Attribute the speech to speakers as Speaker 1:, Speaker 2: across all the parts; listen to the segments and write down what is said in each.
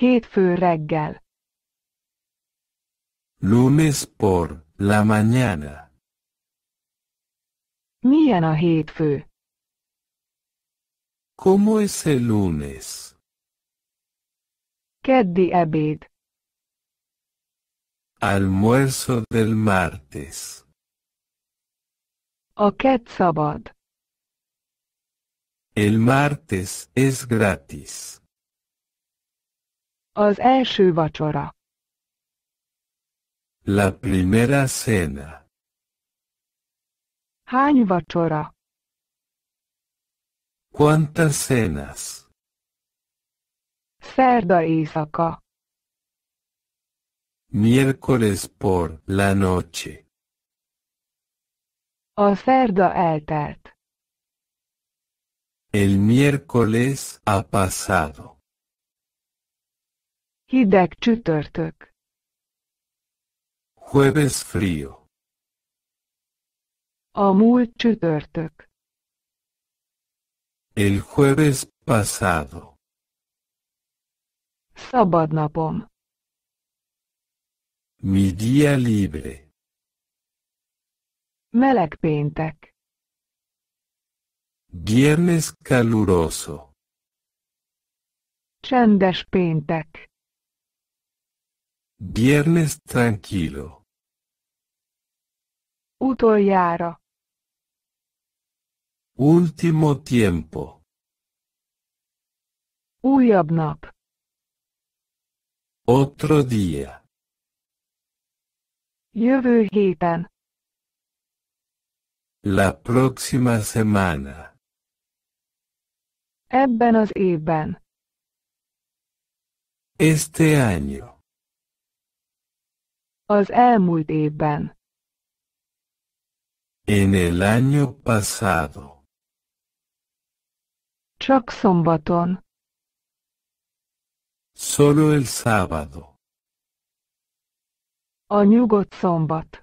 Speaker 1: Hétfő reggel.
Speaker 2: Lunes por la mañana.
Speaker 1: Milyen a hétfő?
Speaker 2: Como es el lunes?
Speaker 1: Keddi ebéd.
Speaker 2: Almuerzo del martes.
Speaker 1: A kett szabad.
Speaker 2: El martes es gratis.
Speaker 1: Az első vacsora.
Speaker 2: La primera cena.
Speaker 1: Hány vacsora?
Speaker 2: Quantas cenas?
Speaker 1: Szerda éjszaka.
Speaker 2: Miércoles por la noche.
Speaker 1: A szerda eltelt.
Speaker 2: El miércoles ha pasado.
Speaker 1: Hideg csütörtök.
Speaker 2: Jueves frío.
Speaker 1: A múlt csütörtök.
Speaker 2: El jueves pasado.
Speaker 1: Szabadnapom.
Speaker 2: Mi día libre.
Speaker 1: Meleg péntek.
Speaker 2: Viernes caluroso.
Speaker 1: Csendes péntek.
Speaker 2: Viernes tranquilo.
Speaker 1: Utoljára.
Speaker 2: Último tiempo.
Speaker 1: Uyabnap.
Speaker 2: Otro día.
Speaker 1: Jövő héten.
Speaker 2: La próxima semana.
Speaker 1: Ebben az
Speaker 2: Este año.
Speaker 1: Az elmúlt évben.
Speaker 2: En el año pasado.
Speaker 1: Csak szombaton.
Speaker 2: Solo el sábado.
Speaker 1: A nyugodt szombat.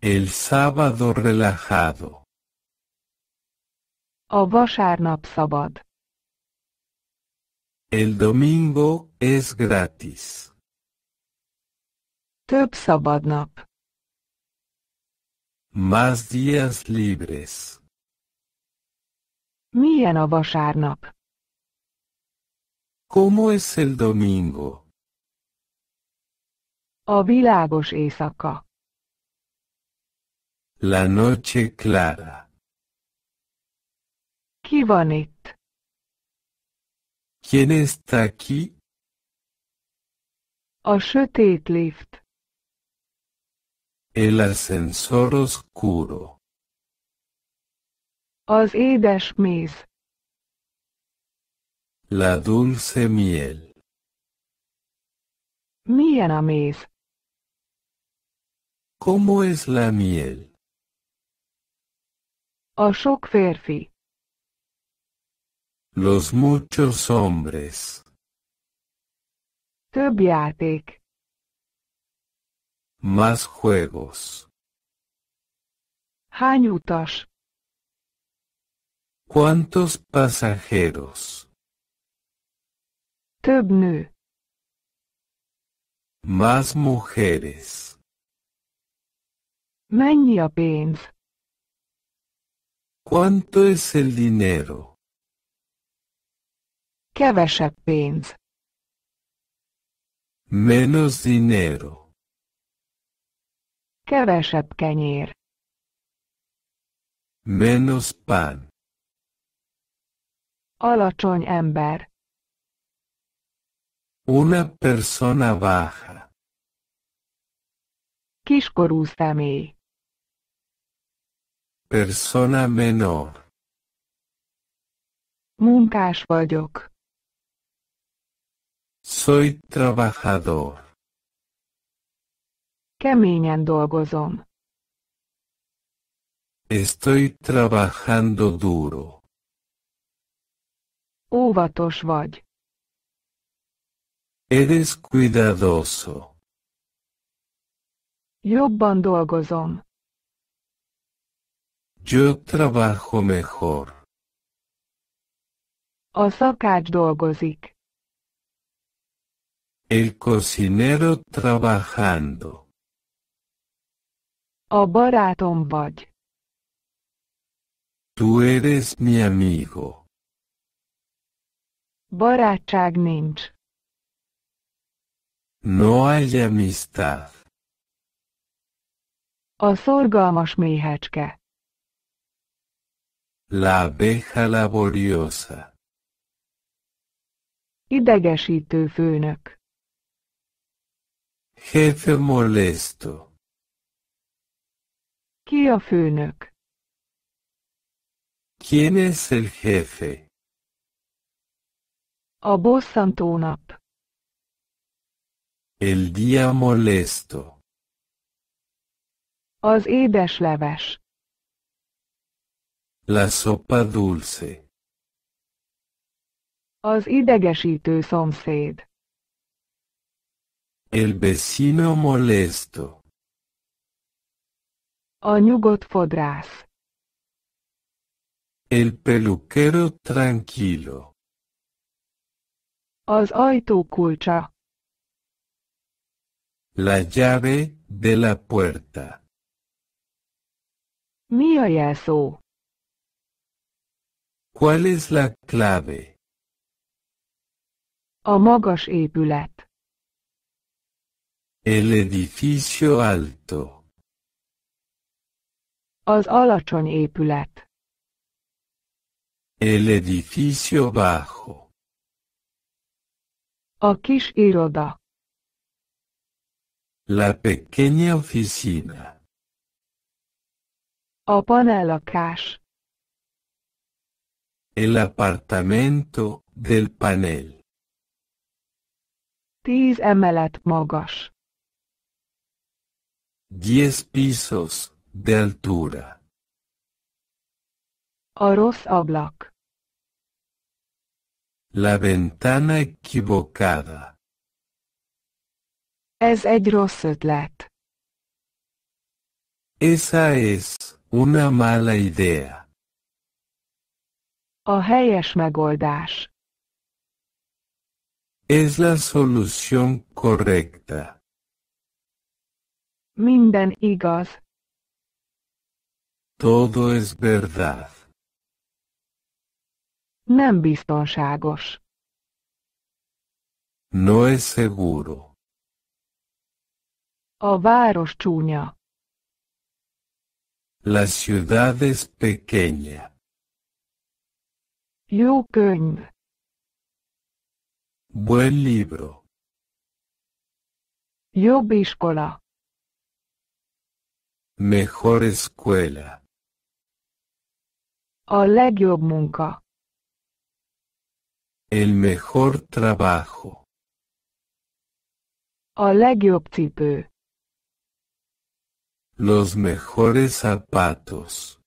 Speaker 2: El sábado relajado.
Speaker 1: A vasárnap szabad.
Speaker 2: El domingo es gratis.
Speaker 1: Több szabad nap.
Speaker 2: Más días libres.
Speaker 1: Milyen a vasárnap?
Speaker 2: Como es el domingo?
Speaker 1: A világos éjszaka.
Speaker 2: La noche clara.
Speaker 1: Ki van itt?
Speaker 2: ¿Quién está aquí?
Speaker 1: A sötét lift.
Speaker 2: El ascensor oscuro.
Speaker 1: Az édes
Speaker 2: La dulce miel. Milyen a ¿Cómo es la miel? A Los muchos hombres. Több más juegos. Hány ¿Cuántos pasajeros? Több Más mujeres. Mennyi ¿Cuánto es el dinero?
Speaker 1: Kevesebb pénz.
Speaker 2: Menos dinero.
Speaker 1: Kevesebb kenyér.
Speaker 2: Menos pan.
Speaker 1: Alacsony ember.
Speaker 2: Una persona baja.
Speaker 1: Kiskorú személy.
Speaker 2: Persona menor.
Speaker 1: Munkás vagyok.
Speaker 2: Soy trabajador.
Speaker 1: Keményen dolgozom.
Speaker 2: Estoy trabajando duro.
Speaker 1: Óvatos vagy.
Speaker 2: Eres cuidadoso.
Speaker 1: Jobban dolgozom.
Speaker 2: Yo trabajo mejor.
Speaker 1: A szakács dolgozik.
Speaker 2: El cocinero trabajando.
Speaker 1: A barátom vagy.
Speaker 2: Tú eres mi amigo.
Speaker 1: Barátság nincs.
Speaker 2: No hay amistad.
Speaker 1: A szorgalmas méhecske.
Speaker 2: La abeja laboriosa.
Speaker 1: Idegesítő főnök.
Speaker 2: Jefe molesto.
Speaker 1: Ki a főnök?
Speaker 2: ¿Quién es el jefe?
Speaker 1: A bosszantó nap.
Speaker 2: El día molesto.
Speaker 1: Az leves.
Speaker 2: La sopa dulce.
Speaker 1: Az idegesítő szomszéd.
Speaker 2: El vecino molesto.
Speaker 1: A nyugodt fodrász.
Speaker 2: El peluquero tranquilo.
Speaker 1: Az ajtó kulcsa.
Speaker 2: La llave de la puerta.
Speaker 1: Mi a jelszó?
Speaker 2: ¿Cuál es la clave?
Speaker 1: A magas épület.
Speaker 2: El edificio alto.
Speaker 1: Az alacsony épület.
Speaker 2: El edificio bajo.
Speaker 1: A kis iroda.
Speaker 2: La pequeña oficina.
Speaker 1: A panellakás.
Speaker 2: El apartamento del panel.
Speaker 1: Tíz emelet magas.
Speaker 2: Diez pisos de altura.
Speaker 1: Oroz oblak.
Speaker 2: La ventana equivocada.
Speaker 1: Ez egy rossz ötlet.
Speaker 2: Esa es una mala idea.
Speaker 1: A helyes megoldás.
Speaker 2: Es la solución correcta.
Speaker 1: Minden igaz.
Speaker 2: Todo es verdad.
Speaker 1: Nem biztonságos.
Speaker 2: No es seguro.
Speaker 1: A chuña.
Speaker 2: La ciudad es pequeña. Jó Buen libro. Jobb Mejor escuela.
Speaker 1: A munka.
Speaker 2: El mejor trabajo. A Los mejores zapatos.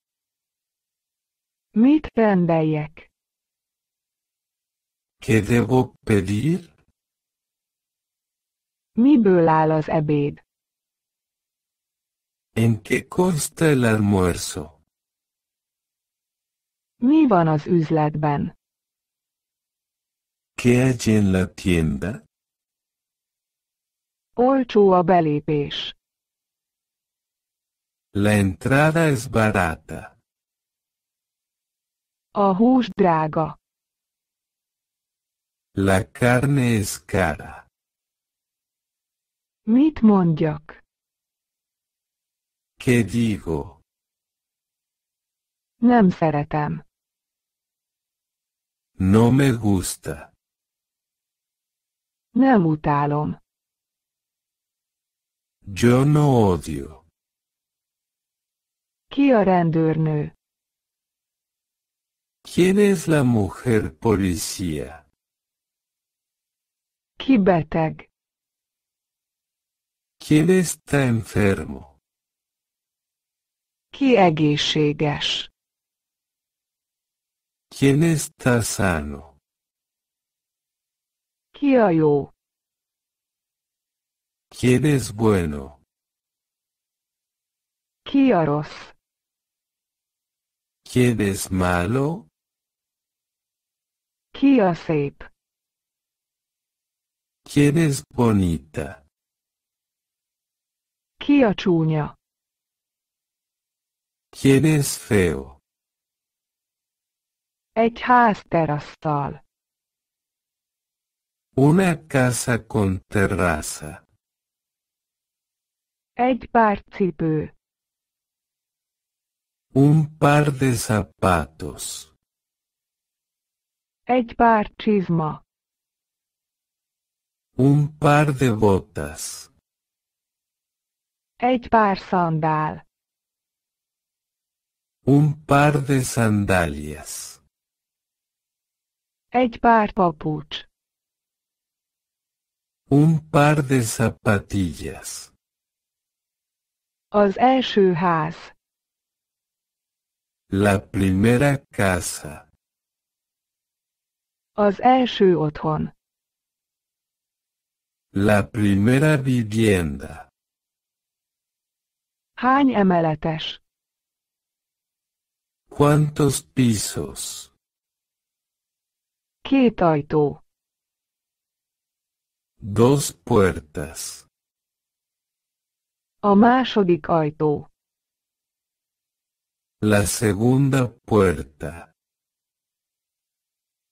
Speaker 2: Mit ¿Qué debo pedir?
Speaker 1: ¿Mi áll az ebéd?
Speaker 2: ¿En qué consta el almuerzo?
Speaker 1: Mi van az üzletben?
Speaker 2: ¿Qué hay en la tienda?
Speaker 1: Olcsó a belépés.
Speaker 2: La entrada es barata.
Speaker 1: A hús drága.
Speaker 2: La carne es cara.
Speaker 1: Mit mondjak?
Speaker 2: ¿Qué digo?
Speaker 1: Nem szeretem.
Speaker 2: No me gusta.
Speaker 1: Nem utálom.
Speaker 2: Yo no odio.
Speaker 1: Ki a rendőrnő?
Speaker 2: ¿Quién es la mujer policía?
Speaker 1: Ki beteg?
Speaker 2: ¿Quién está enfermo?
Speaker 1: Ki egészséges?
Speaker 2: ¿Quién está sano?
Speaker 1: yo? Oh?
Speaker 2: ¿Quién es bueno?
Speaker 1: Quiaros.
Speaker 2: ¿Quién es malo?
Speaker 1: Kiaseip.
Speaker 2: ¿Quién es bonita?
Speaker 1: Quiachuña?
Speaker 2: ¿Quién es feo? Egy Una casa con terraza. Egy Un par de zapatos.
Speaker 1: Egy pár csizma.
Speaker 2: Un par de botas.
Speaker 1: Egy pár sandál.
Speaker 2: Un par de sandalias.
Speaker 1: Egy pár papucs.
Speaker 2: Un par de zapatillas.
Speaker 1: Az első ház.
Speaker 2: La primera casa.
Speaker 1: Az első otthon.
Speaker 2: La primera vivienda.
Speaker 1: Hány emeletes?
Speaker 2: Cuántos pisos?
Speaker 1: Két ajtó.
Speaker 2: Dos puertas.
Speaker 1: A második ajtó.
Speaker 2: La segunda puerta.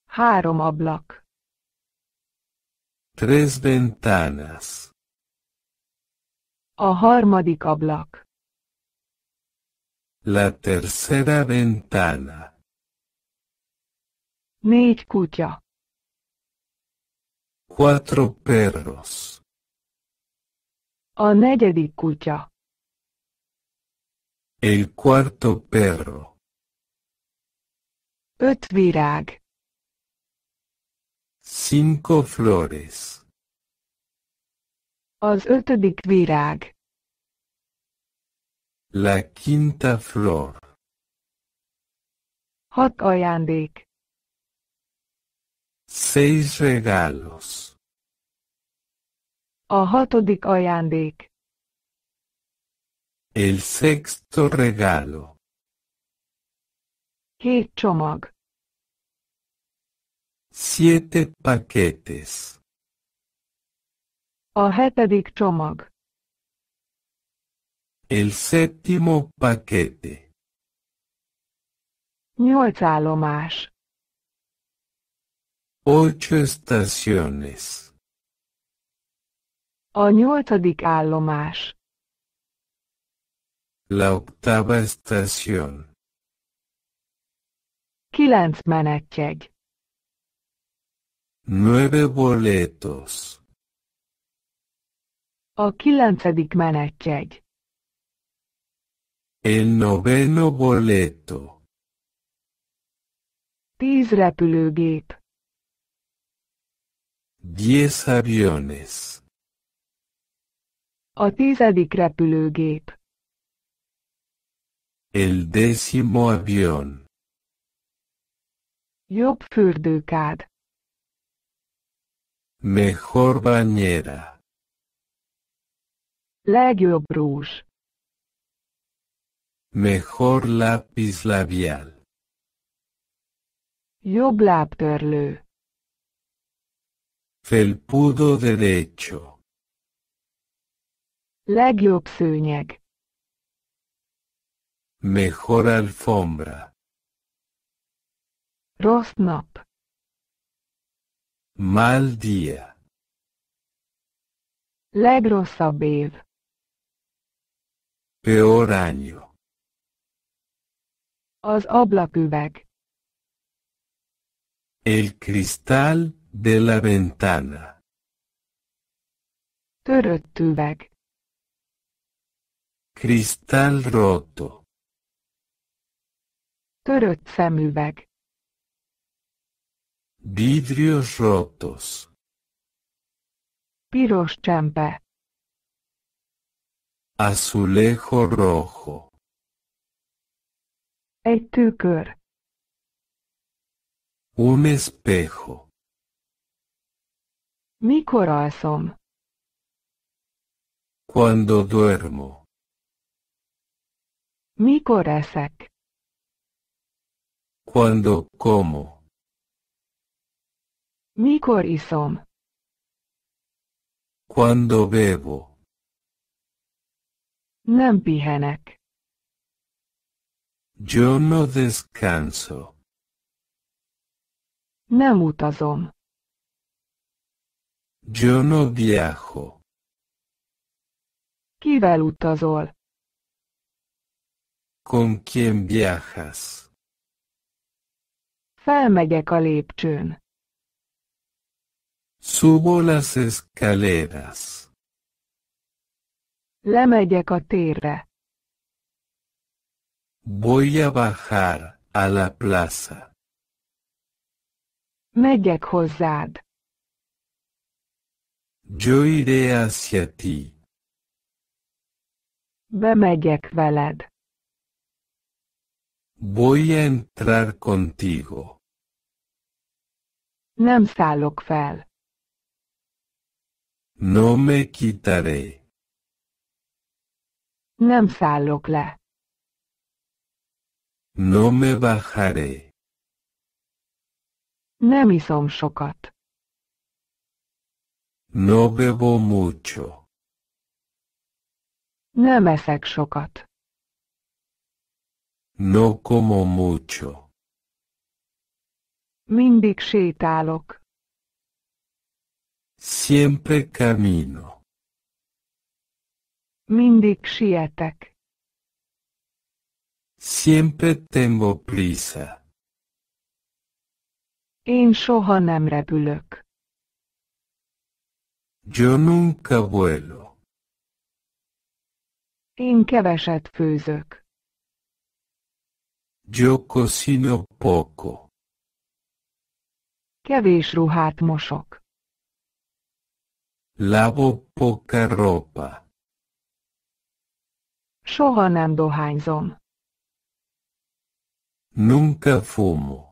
Speaker 1: Három ablak.
Speaker 2: Tres ventanas.
Speaker 1: A harmadik ablak.
Speaker 2: La tercera ventana.
Speaker 1: Négy kutya.
Speaker 2: Cuatro perros.
Speaker 1: A negyedik kutya.
Speaker 2: El cuarto perro.
Speaker 1: Öt virág.
Speaker 2: Cinco flores.
Speaker 1: Az ötödik virág.
Speaker 2: La quinta flor.
Speaker 1: Hat ajándék.
Speaker 2: Seis regalos.
Speaker 1: A hatodik ajándék.
Speaker 2: El sexto regalo.
Speaker 1: Hét csomag.
Speaker 2: Siete paquetes.
Speaker 1: A hetedik csomag.
Speaker 2: El séptimo paquete.
Speaker 1: Nyolc állomás.
Speaker 2: Ocho estaciones.
Speaker 1: A nyolcadik állomás.
Speaker 2: La octava estación.
Speaker 1: Kilenc menetjegy.
Speaker 2: Nueve boletos.
Speaker 1: A kilencedik menetjegy.
Speaker 2: El noveno boleto.
Speaker 1: Tíz repülőgép.
Speaker 2: Diez aviones.
Speaker 1: A tizedik repülőgép.
Speaker 2: El décimo avión.
Speaker 1: Jobb fürdőkád.
Speaker 2: Mejor bañera.
Speaker 1: Legjobb rúzs.
Speaker 2: Mejor lápiz labial.
Speaker 1: Jobb lábtörlő.
Speaker 2: Felpudo derecho.
Speaker 1: Legjobb szőnyeg.
Speaker 2: Mejor alfombra.
Speaker 1: Rossz nap.
Speaker 2: Mal día.
Speaker 1: Legrosszabb év.
Speaker 2: Peor año.
Speaker 1: Az ablaküveg.
Speaker 2: El cristal de la ventana. Cristal roto. Törött Vidrios rotos. Piros Azulejo rojo. Un espejo.
Speaker 1: Mikor alszom?
Speaker 2: Quando duermo.
Speaker 1: Mikor eszek?
Speaker 2: Cuando como.
Speaker 1: Mikor iszom?
Speaker 2: Cuando bebo.
Speaker 1: Nem pihenek.
Speaker 2: Yo no descanso.
Speaker 1: Nem utazom.
Speaker 2: Yo no viajo.
Speaker 1: Kivel utazol?
Speaker 2: Con quién viajas?
Speaker 1: Felmegyek a lépcsőn.
Speaker 2: Subo las escaleras.
Speaker 1: Lemegyek a térre.
Speaker 2: Voy a bajar a la plaza.
Speaker 1: Megyek hozzád.
Speaker 2: hacia ti.
Speaker 1: Bemegyek veled.
Speaker 2: Voy a entrar contigo.
Speaker 1: Nem szállok fel.
Speaker 2: No me quitaré.
Speaker 1: Nem szállok le.
Speaker 2: No me bajaré.
Speaker 1: Nem iszom sokat.
Speaker 2: No bebo mucho.
Speaker 1: Nem eszek sokat.
Speaker 2: No como mucho.
Speaker 1: Mindig sétálok.
Speaker 2: Siempre camino.
Speaker 1: Mindig sietek.
Speaker 2: Siempre tengo prisa.
Speaker 1: Én soha nem repülök.
Speaker 2: Yo nunca vuelo.
Speaker 1: Én keveset főzök.
Speaker 2: Yo cocino poco.
Speaker 1: Kevés ruhát mosok.
Speaker 2: Lavo poca ropa.
Speaker 1: Soha nem dohányzom.
Speaker 2: Nunca fumo.